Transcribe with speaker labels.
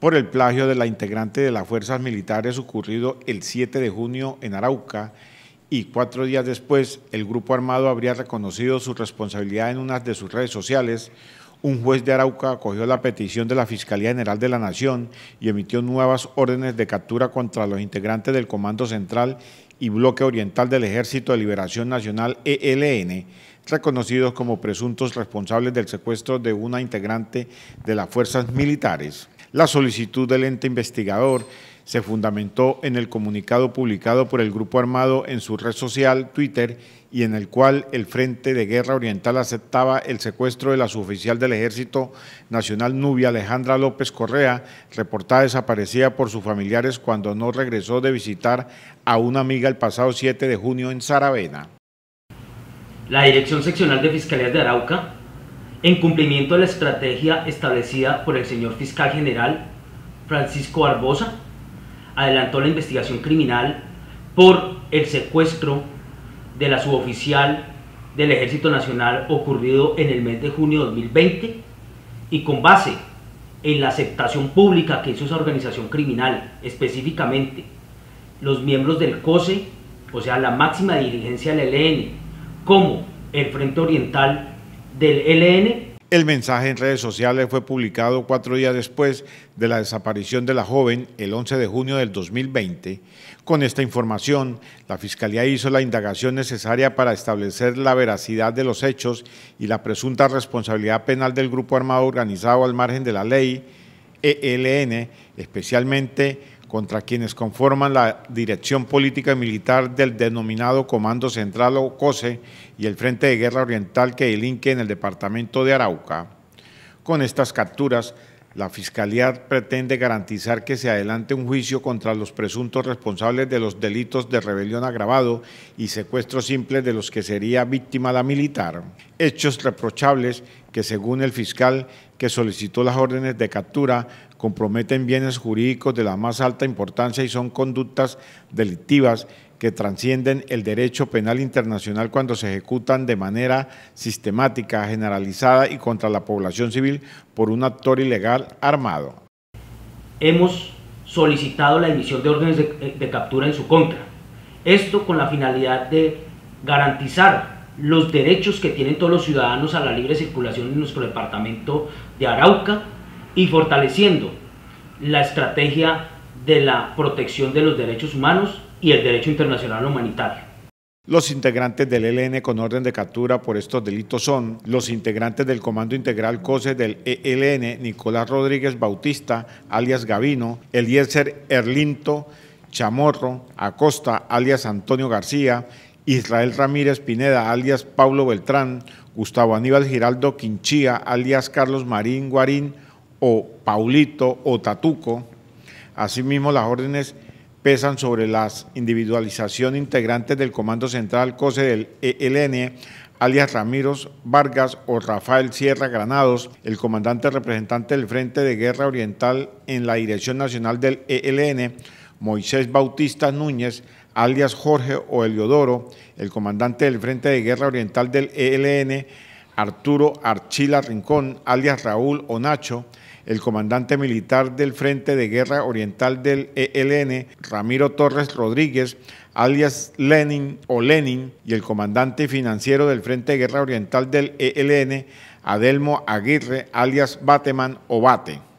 Speaker 1: por el plagio de la integrante de las fuerzas militares ocurrido el 7 de junio en Arauca y cuatro días después el grupo armado habría reconocido su responsabilidad en una de sus redes sociales, un juez de Arauca acogió la petición de la Fiscalía General de la Nación y emitió nuevas órdenes de captura contra los integrantes del Comando Central y Bloque Oriental del Ejército de Liberación Nacional ELN, reconocidos como presuntos responsables del secuestro de una integrante de las fuerzas militares. La solicitud del ente investigador se fundamentó en el comunicado publicado por el Grupo Armado en su red social Twitter y en el cual el Frente de Guerra Oriental aceptaba el secuestro de la oficial del Ejército Nacional Nubia Alejandra López Correa, reportada desaparecida por sus familiares cuando no regresó de visitar a una amiga el pasado 7 de junio en Saravena.
Speaker 2: La Dirección Seccional de Fiscalías de Arauca en cumplimiento de la estrategia establecida por el señor fiscal general Francisco Barbosa, adelantó la investigación criminal por el secuestro de la suboficial del Ejército Nacional ocurrido en el mes de junio de 2020 y con base en la aceptación pública que hizo esa organización criminal, específicamente los miembros del COSE, o sea, la máxima dirigencia del ELN, e, como el Frente Oriental
Speaker 1: e el mensaje en redes sociales fue publicado cuatro días después de la desaparición de la joven el 11 de junio del 2020. Con esta información, la Fiscalía hizo la indagación necesaria para establecer la veracidad de los hechos y la presunta responsabilidad penal del Grupo Armado Organizado al margen de la ley ELN, especialmente contra quienes conforman la dirección política y militar del denominado Comando Central OCOSE y el Frente de Guerra Oriental que delinque en el departamento de Arauca. Con estas capturas la Fiscalía pretende garantizar que se adelante un juicio contra los presuntos responsables de los delitos de rebelión agravado y secuestro simple de los que sería víctima la militar, hechos reprochables que según el fiscal que solicitó las órdenes de captura comprometen bienes jurídicos de la más alta importancia y son conductas delictivas que transcienden el derecho penal internacional cuando se ejecutan de manera sistemática, generalizada y contra la población civil por un actor ilegal armado.
Speaker 2: Hemos solicitado la emisión de órdenes de, de captura en su contra. Esto con la finalidad de garantizar los derechos que tienen todos los ciudadanos a la libre circulación en nuestro departamento de Arauca y fortaleciendo la estrategia de la protección de los derechos humanos y el derecho internacional humanitario.
Speaker 1: Los integrantes del ELN con orden de captura por estos delitos son los integrantes del Comando Integral COSE del ELN, Nicolás Rodríguez Bautista, alias Gavino, Eliezer Erlinto, Chamorro, Acosta, alias Antonio García, Israel Ramírez Pineda, alias Pablo Beltrán, Gustavo Aníbal Giraldo Quinchía, alias Carlos Marín Guarín o Paulito o Tatuco. Asimismo, las órdenes pesan sobre las individualización integrantes del Comando Central COSE del e, ELN, alias Ramiro Vargas o Rafael Sierra Granados, el comandante representante del Frente de Guerra Oriental en la Dirección Nacional del e, ELN, Moisés Bautista Núñez, alias Jorge o Heliodoro, el comandante del Frente de Guerra Oriental del e, ELN, Arturo Archila Rincón, alias Raúl Onacho, el comandante militar del Frente de Guerra Oriental del ELN, Ramiro Torres Rodríguez, alias Lenin o Lenin, y el comandante financiero del Frente de Guerra Oriental del ELN, Adelmo Aguirre, alias Bateman o Bate.